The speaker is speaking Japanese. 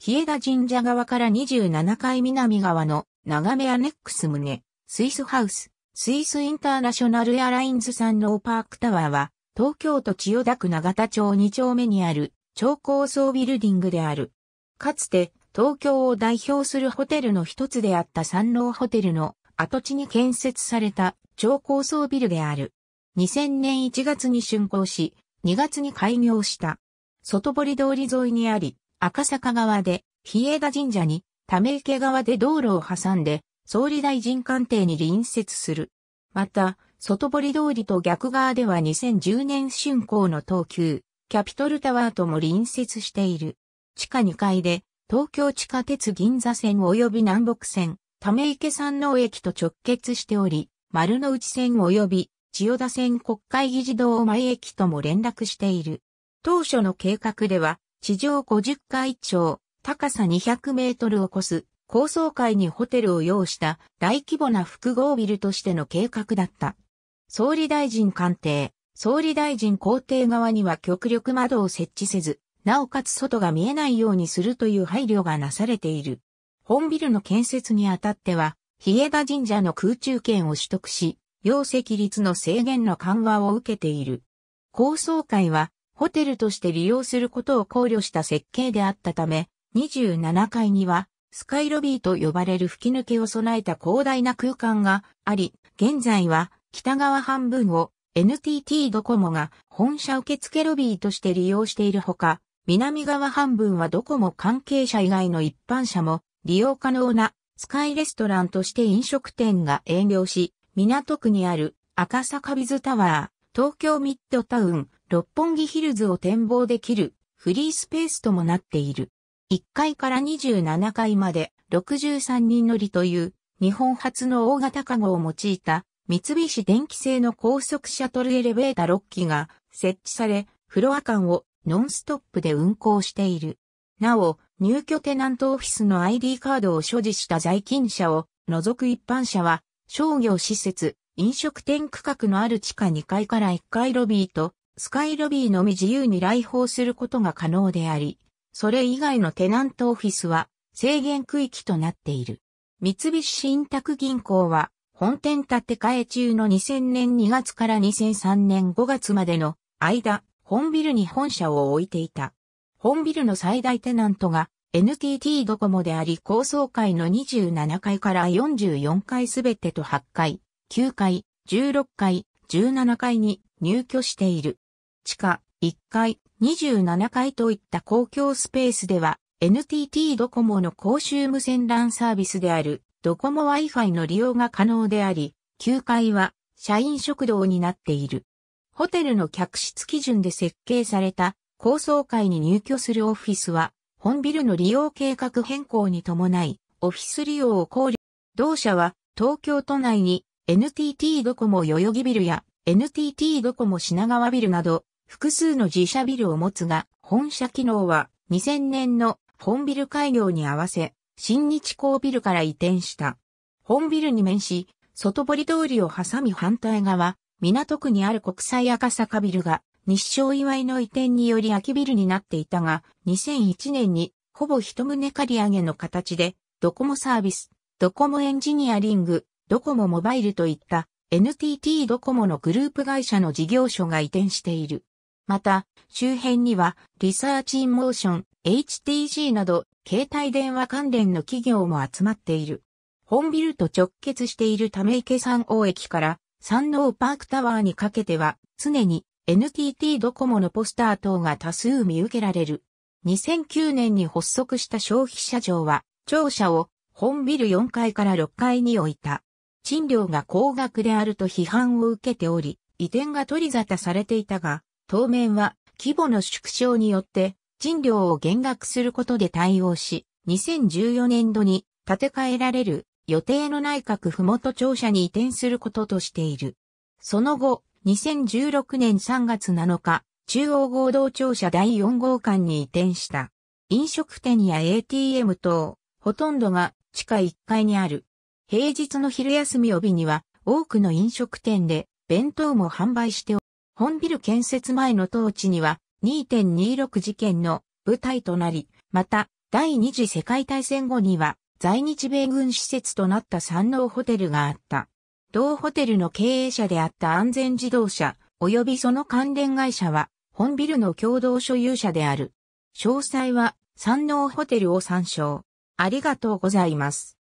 日枝神社側から27階南側の長めアネックス棟、スイスハウス、スイスインターナショナルエアラインズ山王パークタワーは、東京都千代田区長田町2丁目にある超高層ビルディングである。かつて東京を代表するホテルの一つであった山郎ホテルの跡地に建設された超高層ビルである。2000年1月に竣工し、2月に開業した。外堀通り沿いにあり、赤坂側で、日枝神社に、ため池側で道路を挟んで、総理大臣官邸に隣接する。また、外堀通りと逆側では2010年春工の東急、キャピトルタワーとも隣接している。地下2階で、東京地下鉄銀座線及び南北線、ため池山王駅と直結しており、丸の内線及び千代田線国会議事堂前駅とも連絡している。当初の計画では、地上50階超、高さ200メートルを超す高層階にホテルを要した大規模な複合ビルとしての計画だった。総理大臣官邸、総理大臣公邸側には極力窓を設置せず、なおかつ外が見えないようにするという配慮がなされている。本ビルの建設にあたっては、日枝神社の空中権を取得し、容積率の制限の緩和を受けている。高層階はホテルとして利用することを考慮した設計であったため、27階にはスカイロビーと呼ばれる吹き抜けを備えた広大な空間があり、現在は北側半分を NTT ドコモが本社受付ロビーとして利用しているほか、南側半分はドコモ関係者以外の一般者も利用可能なスカイレストランとして飲食店が営業し、港区にある赤坂ビズタワー、東京ミッドタウン、六本木ヒルズを展望できるフリースペースともなっている。1階から27階まで63人乗りという日本初の大型カゴを用いた三菱電機製の高速シャトルエレベータ6機が設置され、フロア間をノンストップで運行している。なお、入居テナントオフィスの ID カードを所持した在勤者を除く一般者は、商業施設、飲食店区画のある地下2階から1階ロビーとスカイロビーのみ自由に来訪することが可能であり、それ以外のテナントオフィスは制限区域となっている。三菱信託銀行は本店建て替え中の2000年2月から2003年5月までの間、本ビルに本社を置いていた。本ビルの最大テナントが NTT ドコモであり高層階の27階から44階すべてと8階、9階、16階、17階に入居している。地下1階、27階といった公共スペースでは NTT ドコモの公衆無線 LAN サービスであるドコモ Wi-Fi の利用が可能であり、9階は社員食堂になっている。ホテルの客室基準で設計された高層階に入居するオフィスは、本ビルの利用計画変更に伴い、オフィス利用を考慮。同社は、東京都内に NTT ドコモ代々木ビルや NTT ドコモ品川ビルなど、複数の自社ビルを持つが、本社機能は2000年の本ビル開業に合わせ、新日光ビルから移転した。本ビルに面し、外堀通りを挟み反対側、港区にある国際赤坂ビルが日照祝いの移転により空きビルになっていたが、2001年にほぼ一棟借り上げの形で、ドコモサービス、ドコモエンジニアリング、ドコモモバイルといった NTT ドコモのグループ会社の事業所が移転している。また、周辺には、リサーチインモーション、HTG など、携帯電話関連の企業も集まっている。本ビルと直結しているため池山王駅から山王パークタワーにかけては、常に NTT ドコモのポスター等が多数見受けられる。2009年に発足した消費者庁は、庁舎を本ビル4階から6階に置いた。賃料が高額であると批判を受けており、移転が取り沙汰されていたが、当面は規模の縮小によって賃料を減額することで対応し、2014年度に建て替えられる予定の内閣府元庁舎に移転することとしている。その後、2016年3月7日、中央合同庁舎第4号館に移転した。飲食店や ATM 等、ほとんどが地下1階にある。平日の昼休み帯には多くの飲食店で弁当も販売しており、本ビル建設前の当地には2.26事件の舞台となり、また第二次世界大戦後には在日米軍施設となった山王ホテルがあった。同ホテルの経営者であった安全自動車及びその関連会社は本ビルの共同所有者である。詳細は山王ホテルを参照。ありがとうございます。